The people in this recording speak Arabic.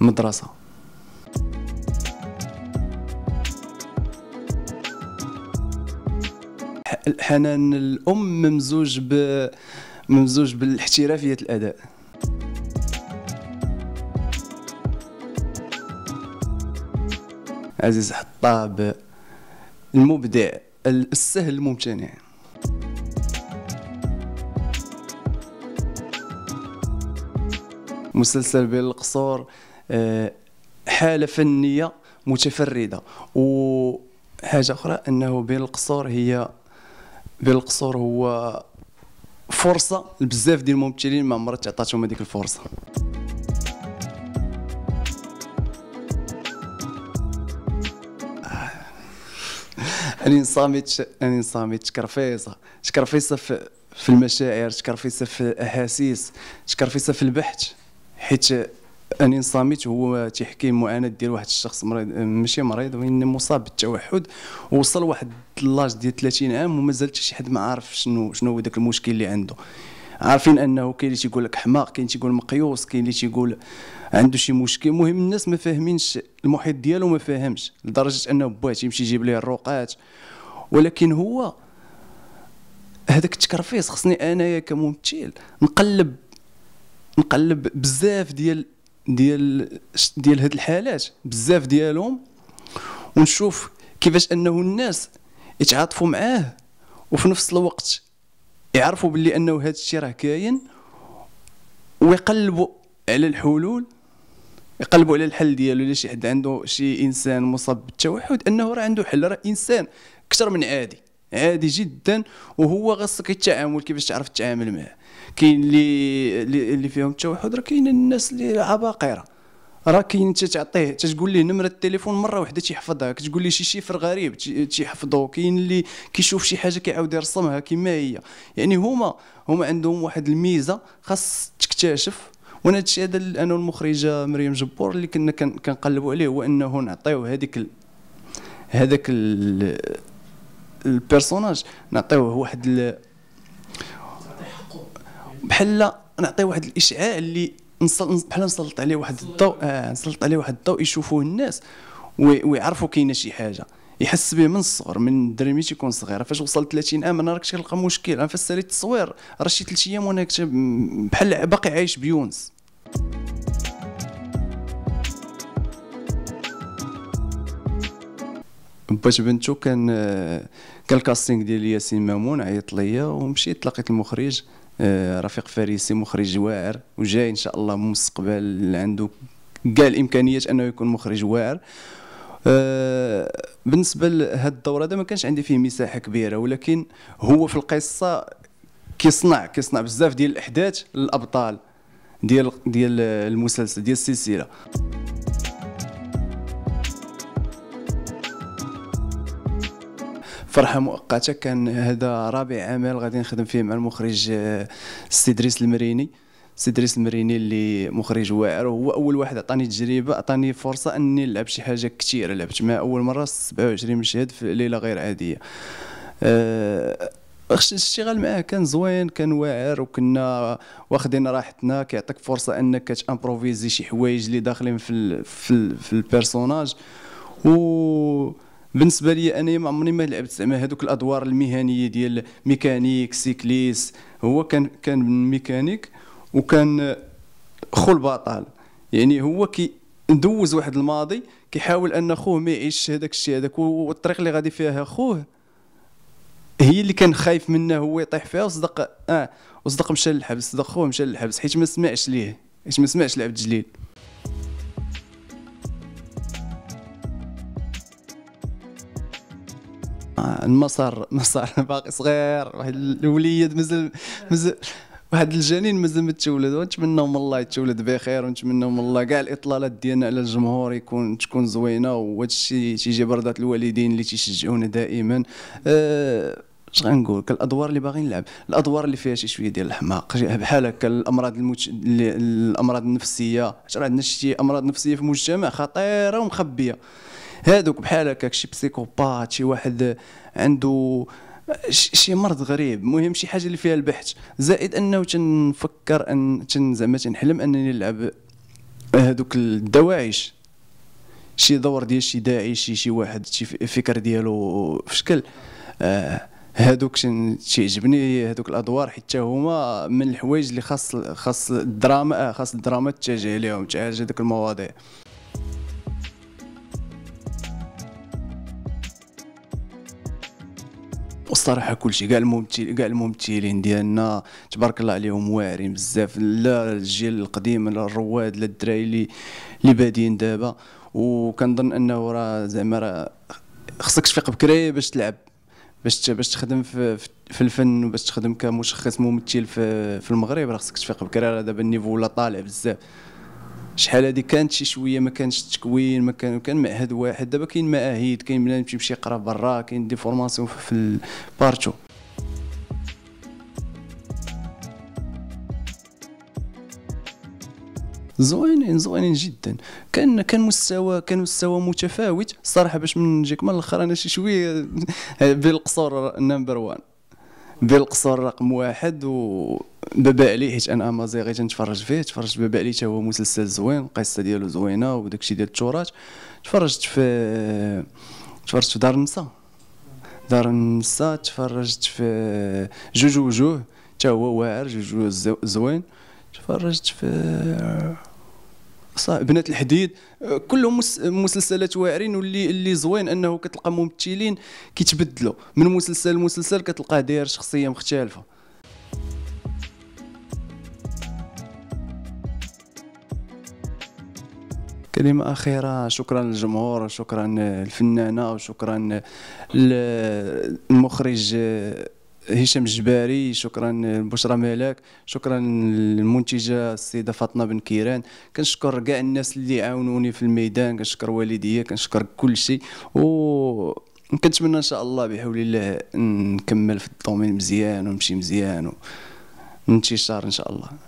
مدرسه الحنان الام ممزوج ب ممزوج بالاحترافيه الاداء عزيز حطاب المبدع السهل الممتنع مسلسل بين القصور آه، حاله فنيه متفرده وحاجه اخرى انه بين القصور هي بين القصور هو فرصه لبزاف ديال الممثلين ما عمرها تعطاتهم هذيك الفرصه آه، اني صامت اني صامت تكرفيصه شكرفيصه في, في المشاعر شكرفيصه في الاحاسيس شكرفيصه في البحث حيت انين صامت هو تيحكي المعاناه ديال واحد الشخص مريض ماشي مريض وين مصاب بالتوحد وصل واحد لاج ديال 30 عام ومازال حتى شي حد ما عارف شنو شنو هو داك المشكل اللي عنده عارفين انه كاين اللي تيقول لك حماق كاين اللي تيقول مقيوس كاين اللي تيقول عنده شي مشكل المهم الناس ما فاهمينش المحيط ديالو ما فاهمش لدرجه انه باه تيمشي يجيب ليه الروقات ولكن هو هذاك التكرفيس خصني انايا كممثل نقلب نقلب بزاف ديال ديال ديال هاد الحالات بزاف ديالهم ونشوف كيفاش انه الناس يتعاطفوا معاه وفي نفس الوقت يعرفوا باللي انه هذا الشيء راه كاين ويقلبوا على الحلول يقلبوا على الحل ديالو الا شي حد عنده شي انسان مصاب بالتوحد انه راه عنده حل راه انسان اكثر من عادي عادي جدا وهو خاصك التعامل كيفاش تعرف تتعامل معاه كاين اللي اللي فيهم التوحد راه كاين الناس اللي عباقره راه كاين انت تعطيه تقول ليه نمره التليفون مره واحده تيحفظها كتقول ليه شي شيفر غريب تيحفظو كاين اللي كيشوف شي حاجه كيعاود يرسمها كما هي يعني هما هما عندهم واحد الميزه خاص تكتشف وانا هادشي هذا انا والمخرجه مريم جبور اللي كنا كنقلبوا عليه هو انه نعطيو هذيك هذاك البيرسوناج نعطيوه واحد ال... بحال نعطيه واحد الاشعاع اللي بحال نسلط عليه واحد الضوء آه نسلط عليه واحد الضوء يشوفوه الناس ويعرفوا كاينه شي حاجه يحس به من الصغر من الدري ملي تيكون صغير فاش وصل 30 عام انا راك تلقى مشكل انا فسري التصوير راه شي ثلاث ايام وانا بحال باقي عايش بيونس باش بنتو كان كان الكاستينغ ديال ياسين مامون عيط ليا ومشيت تلاقيت المخرج رفيق فارسي مخرج واعر وجاي ان شاء الله مستقبل عنده كاع الامكانيات انه يكون مخرج واعر بالنسبه لهاد الدور هذا ما كانش عندي فيه مساحه كبيره ولكن هو في القصه كيصنع كيصنع بزاف ديال الاحداث للابطال ديال ديال المسلسل ديال السلسله فرحه مؤقته كان هذا رابع عمل غادي نخدم فيه مع المخرج آه، سيدريس المريني سي المريني اللي مخرج واعر هو اول واحد عطاني تجربه عطاني فرصه اني نلعب شي حاجه كثيره لعبت مع اول مره 27 مشهد في ليله غير عاديه أه الاشتغال معاه كان زوين كان واعر وكنا واخدين راحتنا كيعطيك فرصه انك تامبروفيزي شي حوايج اللي داخلين في الـ في, الـ في البيرسوناج و بالنسبه لي انا ما عمرني ما لعبت زعما هذوك الادوار المهنيه ديال ميكانيك سيكليس هو كان كان ميكانيك وكان خو البطل يعني هو كي ندوز واحد الماضي كيحاول ان خوه ما يعيش هذاك الشيء هذاك والطريق اللي غادي فيها خوه هي اللي كان خايف منه هو يطيح فيها وصدق اه وصدق مشى للحبس صدق خوه مشى للحبس حيت ما سمعش ليه حيت ما سمعش لعبد الجليل المسار مسار باقي صغير واحد الوليد مازال مازال واحد الجنين مازال ما تولد ونتمناو من الله يتولد بخير ونتمناو من الله كاع الاطلالات ديالنا على الجمهور يكون تكون زوينه وهذا الشيء تيجي برضات الوالدين اللي تيشجعونا دائما أه اش غنقول الادوار اللي باغي نلعب الادوار اللي فيها شي شويه ديال الحماق بحال هكا الامراض المتش... الامراض النفسيه حيت عندنا شي امراض نفسيه في المجتمع خطيره ومخبيه هادوك بحال هكاك شي بسيكوبات شي واحد عنده شي مرض غريب مهم شي حاجه اللي فيها البحث زائد انه تنفكر ان تن زعما تنحلم انني نلعب هذوك الدواعش شي دور ديال شي داعي شي شي واحد شي فكر ديالو في شكل آه هادوك تيعجبني هادوك الادوار حيت هما من الحوايج اللي خاص خاص الدراما آه، خاص الدراما تتجه عليهم تعالج هذوك المواضيع الصراحه كلشي كاع الممثلين كاع الممثلين ديالنا تبارك الله عليهم واعرين بزاف لا الجيل القديم لا الرواد لا الدراري اللي اللي بادين دابا وكنظن انه راه زعما راه خصك تفيق بكري باش تلعب باش باش تخدم في, في الفن وباش تخدم كمشخص ممثل في, في المغرب راه خصك تفيق بكري راه دابا النيفو ولا طالع بزاف شحال هذه كانت شي شويه ما كانش التكوين ما كان كان معهد واحد دابا كاين معاهد كاين بنادم تيمشي يقرا برا كاين دي فورماسيون في بارتو زوينين زوينين جدا كان كان مستوى كان مستوى متفاوت الصراحه باش من نجيك من الاخر انا شي شويه بالقصور نمبر 1 بالقصور رقم واحد و بابا علي حيت انا امازيغي تنتفرج فيه تفرجت بابا علي حتى هو مسلسل زوين القصه ديالو زوينه وداكشي ديال التراث تفرجت في تفرجت في دار النساء دار النساء تفرجت في جوج وجوه حتى هو واعر جوج وجوه زوين تفرجت في بنات الحديد كلهم مسلسلات واعرين واللي اللي زوين انه كتلقى ممثلين كيتبدلوا من مسلسل لمسلسل كتلقاه داير شخصيه مختلفه كلمة أخيرة شكرا للجمهور وشكرا للفنانة وشكرا للمخرج هشام الجباري شكرا لبشرى ملاك شكرا للمنتجه السيده فاطمه بن كيران كنشكر كاع الناس اللي عاونوني في الميدان كنشكر والديا كنشكر كل شيء و كنتمنى ان شاء الله بحول الله نكمل في الدومين مزيان ونمشي مزيان وانتشار ان شاء الله